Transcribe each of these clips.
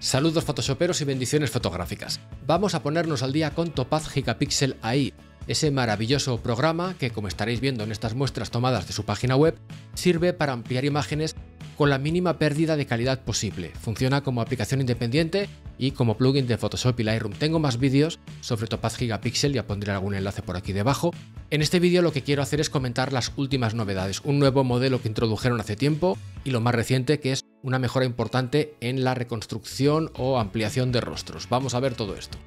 Saludos photoshoperos y bendiciones fotográficas. Vamos a ponernos al día con Topaz Gigapixel AI, ese maravilloso programa que, como estaréis viendo en estas muestras tomadas de su página web, sirve para ampliar imágenes con la mínima pérdida de calidad posible. Funciona como aplicación independiente y como plugin de Photoshop y Lightroom. Tengo más vídeos sobre Topaz Gigapixel, ya pondré algún enlace por aquí debajo. En este vídeo lo que quiero hacer es comentar las últimas novedades, un nuevo modelo que introdujeron hace tiempo y lo más reciente que es una mejora importante en la reconstrucción o ampliación de rostros. Vamos a ver todo esto.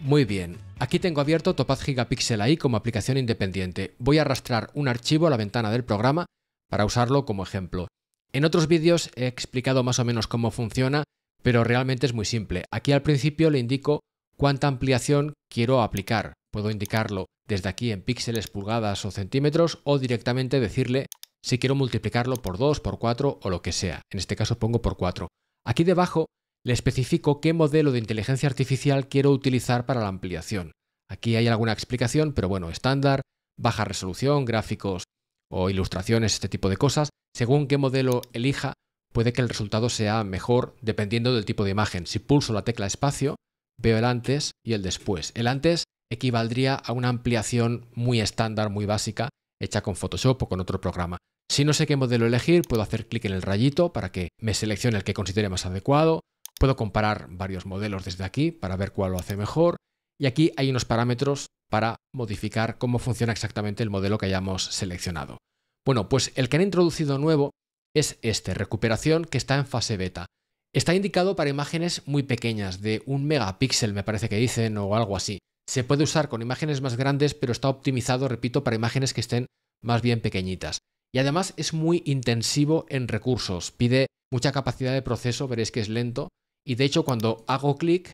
Muy bien, aquí tengo abierto Topaz Gigapixel AI como aplicación independiente. Voy a arrastrar un archivo a la ventana del programa para usarlo como ejemplo. En otros vídeos he explicado más o menos cómo funciona, pero realmente es muy simple. Aquí al principio le indico cuánta ampliación quiero aplicar. Puedo indicarlo desde aquí en píxeles, pulgadas o centímetros o directamente decirle si quiero multiplicarlo por 2, por 4 o lo que sea. En este caso pongo por 4. Aquí debajo le especifico qué modelo de inteligencia artificial quiero utilizar para la ampliación. Aquí hay alguna explicación, pero bueno, estándar, baja resolución, gráficos o ilustraciones, este tipo de cosas. Según qué modelo elija, puede que el resultado sea mejor dependiendo del tipo de imagen. Si pulso la tecla espacio, veo el antes y el después. El antes equivaldría a una ampliación muy estándar, muy básica, hecha con Photoshop o con otro programa. Si no sé qué modelo elegir, puedo hacer clic en el rayito para que me seleccione el que considere más adecuado. Puedo comparar varios modelos desde aquí para ver cuál lo hace mejor. Y aquí hay unos parámetros para modificar cómo funciona exactamente el modelo que hayamos seleccionado. Bueno, pues el que han introducido nuevo es este, recuperación, que está en fase beta. Está indicado para imágenes muy pequeñas, de un megapíxel me parece que dicen o algo así se puede usar con imágenes más grandes, pero está optimizado, repito, para imágenes que estén más bien pequeñitas. Y además es muy intensivo en recursos, pide mucha capacidad de proceso, veréis que es lento, y de hecho cuando hago clic,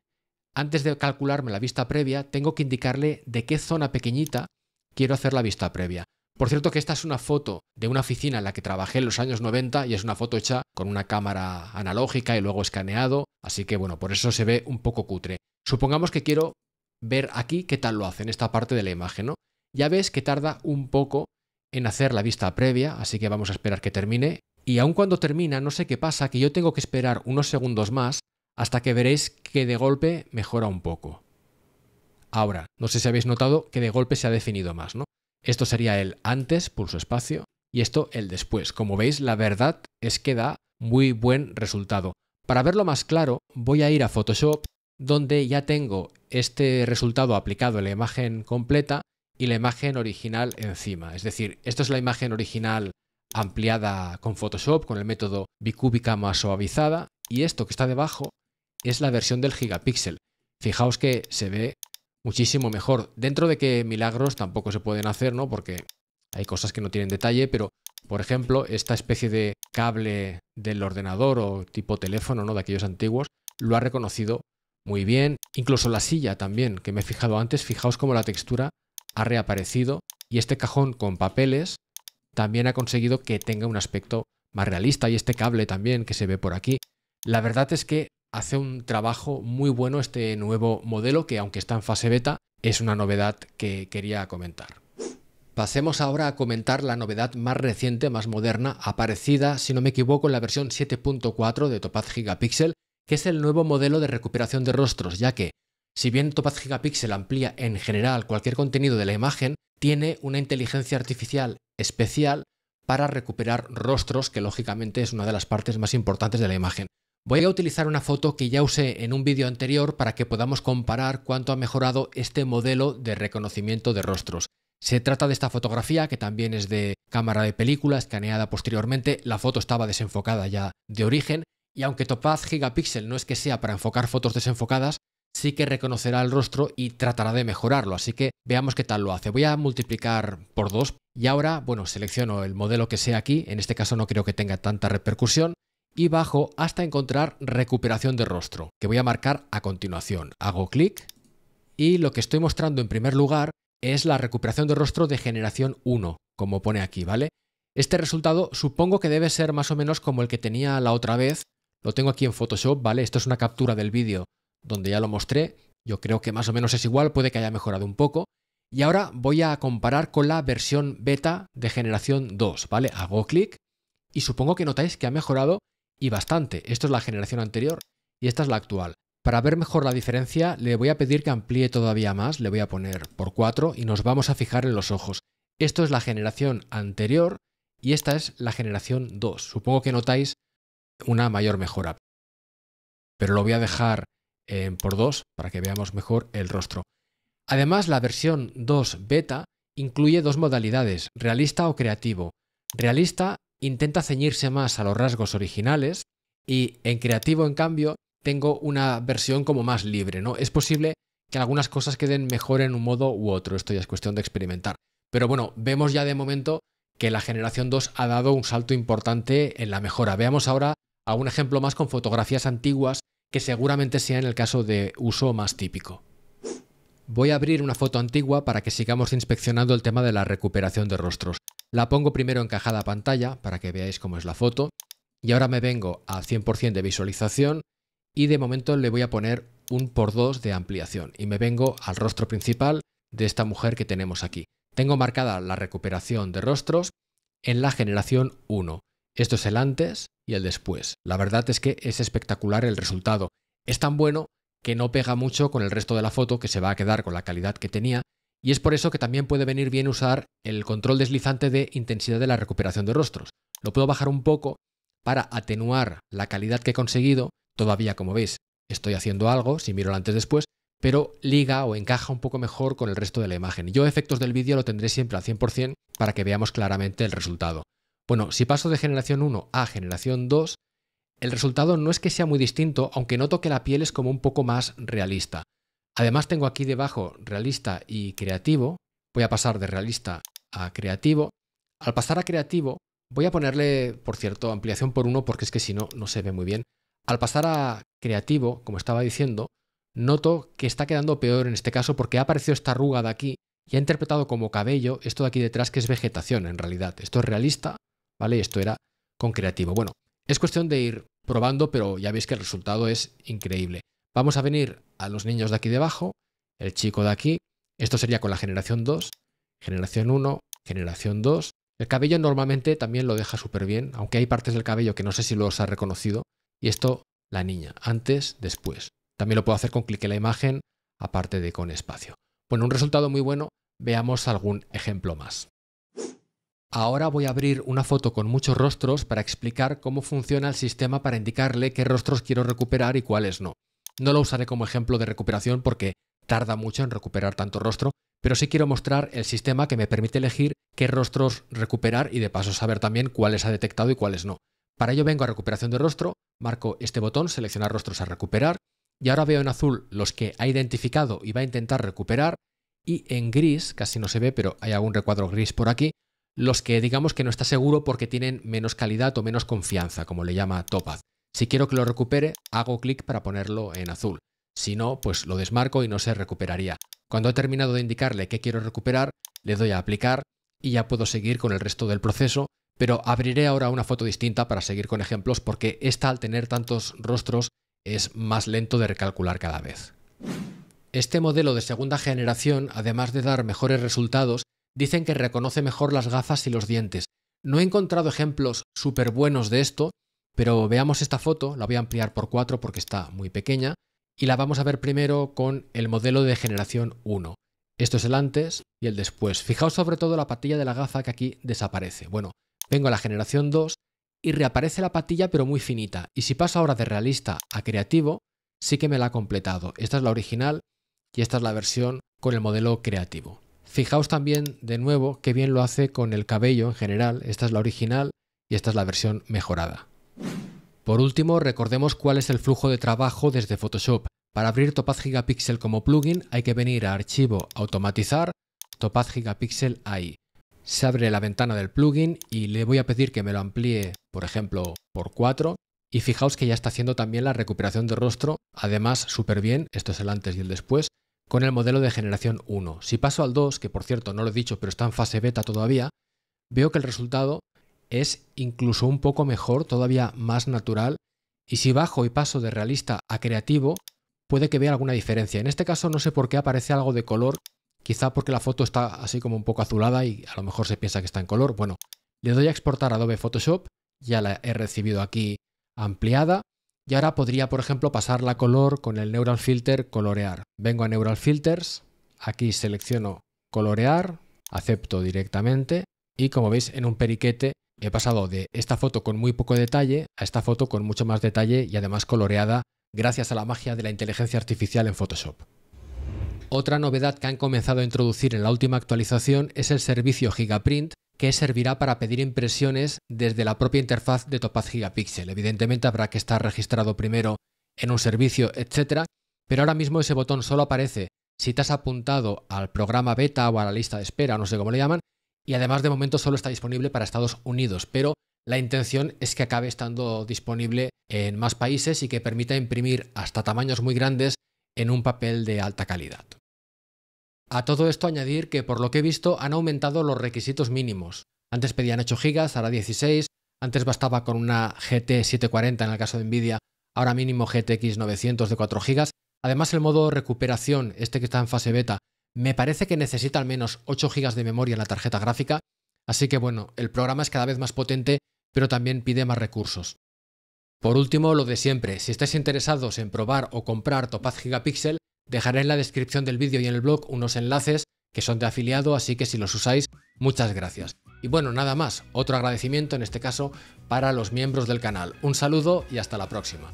antes de calcularme la vista previa, tengo que indicarle de qué zona pequeñita quiero hacer la vista previa. Por cierto que esta es una foto de una oficina en la que trabajé en los años 90 y es una foto hecha con una cámara analógica y luego escaneado, así que bueno, por eso se ve un poco cutre. Supongamos que quiero ver aquí qué tal lo hace en esta parte de la imagen, ¿no? Ya ves que tarda un poco en hacer la vista previa, así que vamos a esperar que termine. Y aun cuando termina, no sé qué pasa, que yo tengo que esperar unos segundos más hasta que veréis que de golpe mejora un poco. Ahora, no sé si habéis notado que de golpe se ha definido más, ¿no? Esto sería el antes, pulso espacio, y esto el después. Como veis, la verdad es que da muy buen resultado. Para verlo más claro, voy a ir a Photoshop donde ya tengo este resultado aplicado en la imagen completa y la imagen original encima. Es decir, esto es la imagen original ampliada con Photoshop, con el método bicúbica más suavizada, y esto que está debajo es la versión del gigapíxel. Fijaos que se ve muchísimo mejor, dentro de que milagros tampoco se pueden hacer, ¿no? Porque hay cosas que no tienen detalle, pero por ejemplo, esta especie de cable del ordenador o tipo teléfono, ¿no? De aquellos antiguos, lo ha reconocido muy bien. Incluso la silla también, que me he fijado antes, fijaos cómo la textura ha reaparecido y este cajón con papeles también ha conseguido que tenga un aspecto más realista y este cable también que se ve por aquí. La verdad es que hace un trabajo muy bueno este nuevo modelo que aunque está en fase beta es una novedad que quería comentar. Pasemos ahora a comentar la novedad más reciente, más moderna, aparecida, si no me equivoco, en la versión 7.4 de Topaz Gigapixel, que es el nuevo modelo de recuperación de rostros, ya que, si bien Topaz Gigapixel amplía en general cualquier contenido de la imagen, tiene una inteligencia artificial especial para recuperar rostros, que lógicamente es una de las partes más importantes de la imagen. Voy a utilizar una foto que ya usé en un vídeo anterior para que podamos comparar cuánto ha mejorado este modelo de reconocimiento de rostros. Se trata de esta fotografía que también es de cámara de película, escaneada posteriormente. La foto estaba desenfocada ya de origen, y aunque Topaz Gigapixel no es que sea para enfocar fotos desenfocadas, sí que reconocerá el rostro y tratará de mejorarlo, así que veamos qué tal lo hace. Voy a multiplicar por 2 y ahora, bueno, selecciono el modelo que sea aquí, en este caso no creo que tenga tanta repercusión, y bajo hasta encontrar recuperación de rostro, que voy a marcar a continuación. Hago clic y lo que estoy mostrando en primer lugar es la recuperación de rostro de generación 1, como pone aquí, ¿vale? Este resultado supongo que debe ser más o menos como el que tenía la otra vez, lo tengo aquí en Photoshop, ¿vale? Esto es una captura del vídeo donde ya lo mostré. Yo creo que más o menos es igual, puede que haya mejorado un poco. Y ahora voy a comparar con la versión beta de generación 2, ¿vale? Hago clic y supongo que notáis que ha mejorado y bastante. Esto es la generación anterior y esta es la actual. Para ver mejor la diferencia, le voy a pedir que amplíe todavía más, le voy a poner por 4 y nos vamos a fijar en los ojos. Esto es la generación anterior y esta es la generación 2. Supongo que notáis una mayor mejora. Pero lo voy a dejar eh, por dos para que veamos mejor el rostro. Además, la versión 2 beta incluye dos modalidades, realista o creativo. Realista intenta ceñirse más a los rasgos originales y en creativo, en cambio, tengo una versión como más libre, ¿no? Es posible que algunas cosas queden mejor en un modo u otro, esto ya es cuestión de experimentar. Pero bueno, vemos ya de momento que la generación 2 ha dado un salto importante en la mejora. Veamos ahora a un ejemplo más con fotografías antiguas que seguramente sea en el caso de uso más típico. Voy a abrir una foto antigua para que sigamos inspeccionando el tema de la recuperación de rostros. La pongo primero encajada a pantalla para que veáis cómo es la foto y ahora me vengo al 100% de visualización y de momento le voy a poner un por 2 de ampliación y me vengo al rostro principal de esta mujer que tenemos aquí. Tengo marcada la recuperación de rostros en la generación 1. Esto es el antes y el después. La verdad es que es espectacular el resultado. Es tan bueno que no pega mucho con el resto de la foto, que se va a quedar con la calidad que tenía, y es por eso que también puede venir bien usar el control deslizante de intensidad de la recuperación de rostros. Lo puedo bajar un poco para atenuar la calidad que he conseguido, todavía como veis estoy haciendo algo, si miro el antes después, pero liga o encaja un poco mejor con el resto de la imagen. Yo efectos del vídeo lo tendré siempre al 100% para que veamos claramente el resultado. Bueno, si paso de generación 1 a generación 2, el resultado no es que sea muy distinto, aunque noto que la piel es como un poco más realista. Además tengo aquí debajo realista y creativo. Voy a pasar de realista a creativo. Al pasar a creativo, voy a ponerle, por cierto, ampliación por 1 porque es que si no, no se ve muy bien. Al pasar a creativo, como estaba diciendo, noto que está quedando peor en este caso porque ha aparecido esta arruga de aquí y ha interpretado como cabello esto de aquí detrás que es vegetación en realidad. Esto es realista ¿vale? Esto era con creativo. Bueno, es cuestión de ir probando, pero ya veis que el resultado es increíble. Vamos a venir a los niños de aquí debajo, el chico de aquí, esto sería con la generación 2, generación 1, generación 2. El cabello normalmente también lo deja súper bien, aunque hay partes del cabello que no sé si los ha reconocido. Y esto, la niña, antes, después. También lo puedo hacer con clic en la imagen, aparte de con espacio. Bueno, un resultado muy bueno. Veamos algún ejemplo más. Ahora voy a abrir una foto con muchos rostros para explicar cómo funciona el sistema para indicarle qué rostros quiero recuperar y cuáles no. No lo usaré como ejemplo de recuperación porque tarda mucho en recuperar tanto rostro, pero sí quiero mostrar el sistema que me permite elegir qué rostros recuperar y de paso saber también cuáles ha detectado y cuáles no. Para ello vengo a recuperación de rostro, marco este botón, seleccionar rostros a recuperar, y ahora veo en azul los que ha identificado y va a intentar recuperar, y en gris, casi no se ve, pero hay algún recuadro gris por aquí, los que digamos que no está seguro porque tienen menos calidad o menos confianza, como le llama Topaz. Si quiero que lo recupere, hago clic para ponerlo en azul. Si no, pues lo desmarco y no se recuperaría. Cuando he terminado de indicarle qué quiero recuperar, le doy a aplicar y ya puedo seguir con el resto del proceso, pero abriré ahora una foto distinta para seguir con ejemplos porque esta al tener tantos rostros es más lento de recalcular cada vez. Este modelo de segunda generación, además de dar mejores resultados, dicen que reconoce mejor las gafas y los dientes. No he encontrado ejemplos súper buenos de esto, pero veamos esta foto, la voy a ampliar por 4 porque está muy pequeña, y la vamos a ver primero con el modelo de generación 1. Esto es el antes y el después. Fijaos sobre todo la patilla de la gafa que aquí desaparece. Bueno, vengo a la generación 2 y reaparece la patilla pero muy finita. Y si paso ahora de realista a creativo, sí que me la ha completado. Esta es la original y esta es la versión con el modelo creativo. Fijaos también de nuevo qué bien lo hace con el cabello en general. Esta es la original y esta es la versión mejorada. Por último, recordemos cuál es el flujo de trabajo desde Photoshop. Para abrir Topaz Gigapixel como plugin hay que venir a Archivo, Automatizar, Topaz Gigapixel ahí. Se abre la ventana del plugin y le voy a pedir que me lo amplíe, por ejemplo, por 4. Y fijaos que ya está haciendo también la recuperación de rostro, además súper bien, esto es el antes y el después, con el modelo de generación 1. Si paso al 2, que por cierto no lo he dicho, pero está en fase beta todavía, veo que el resultado es incluso un poco mejor, todavía más natural, y si bajo y paso de realista a creativo, puede que vea alguna diferencia. En este caso no sé por qué aparece algo de color, quizá porque la foto está así como un poco azulada y a lo mejor se piensa que está en color. Bueno, le doy a exportar Adobe Photoshop, ya la he recibido aquí ampliada, y ahora podría, por ejemplo, pasar la color con el Neural Filter Colorear. Vengo a Neural Filters, aquí selecciono Colorear, acepto directamente y como veis en un periquete he pasado de esta foto con muy poco detalle a esta foto con mucho más detalle y además coloreada gracias a la magia de la inteligencia artificial en Photoshop. Otra novedad que han comenzado a introducir en la última actualización es el servicio Gigaprint, que servirá para pedir impresiones desde la propia interfaz de Topaz Gigapixel. Evidentemente habrá que estar registrado primero en un servicio, etc. Pero ahora mismo ese botón solo aparece si te has apuntado al programa beta o a la lista de espera, no sé cómo le llaman, y además de momento solo está disponible para Estados Unidos, pero la intención es que acabe estando disponible en más países y que permita imprimir hasta tamaños muy grandes en un papel de alta calidad. A todo esto añadir que por lo que he visto han aumentado los requisitos mínimos. Antes pedían 8 GB, ahora 16, antes bastaba con una GT 740 en el caso de Nvidia, ahora mínimo GTX 900 de 4 GB. Además el modo recuperación, este que está en fase beta, me parece que necesita al menos 8 GB de memoria en la tarjeta gráfica, así que bueno, el programa es cada vez más potente, pero también pide más recursos. Por último, lo de siempre, si estáis interesados en probar o comprar Topaz Gigapixel, Dejaré en la descripción del vídeo y en el blog unos enlaces que son de afiliado, así que si los usáis, muchas gracias. Y bueno, nada más, otro agradecimiento en este caso para los miembros del canal. Un saludo y hasta la próxima.